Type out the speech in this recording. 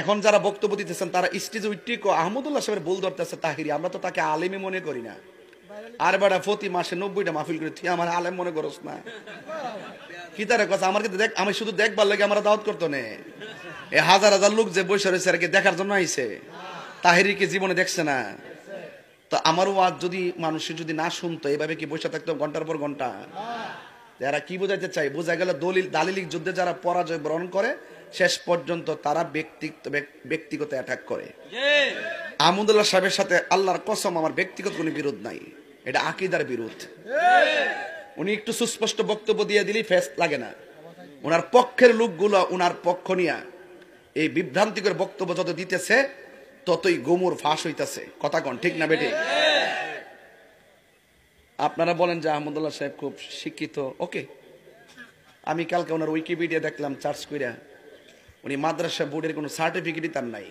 এখন যারা বক্তব্য দিতেছেন তারা স্টেজ উইট্রিক আহমদুল্লাহ সাহেবের বল ধরতেছে তাহিরি আমরা তো তাকে আলেমে মনে করি না আর বেটা প্রতি মাসে নব্বইটা মাহফিল করে তুই আমার আলেম মনে করস না কি তার কথা আমার কিন্তু দেখ আমি শুধু দেখবার লাগে আমরা দাওয়াত করতো নে এ হাজার হাজার লোক যে বসে রয়েছে আর কি দেখার জন্য আইছে তাহিরিকে জীবনে দেখছে না তো আমার ওয়াজ যদি মানুষের যদি না শুনতো এভাবে কি বসে থাকতো ঘন্টার পর ঘন্টা যারা কি বোঝাইতে চাই বোঝা গেল দলিল দালিলিক যুদ্ধে যারা পরাজয় বরণ করে শেষ পর্যন্ত তারা ব্যক্তিত্ব ব্যক্তিগত অ্যাটাক করে আহমদুল্লাহ সাহেবের সাথে আল্লাহর কসম আমার ব্যক্তিগত কোনো বিরোধ নাই এটা আকিদার বিরোধ উনি একটু সুস্পষ্ট বক্তব্য দিয়ে দিলেই ফেস লাগে না ওনার পক্ষের লোকগুলো ওনার পক্ষ নিয়া এই বিভ্রান্তিকর বক্তব্য যত দিতেছে ততই গোমর ফাঁস হইতেছে কথা কন ঠিক না বেটে আপনারা বলেন যে আহমদুল্লাহ সাহেব খুব শিক্ষিত ওকে আমি কালকে ওনার উইকিপিডিয়া দেখলাম চার্জ করিয়া উনি মাদ্রাসা বোর্ডের কোনো সার্টিফিকেটই তার নাই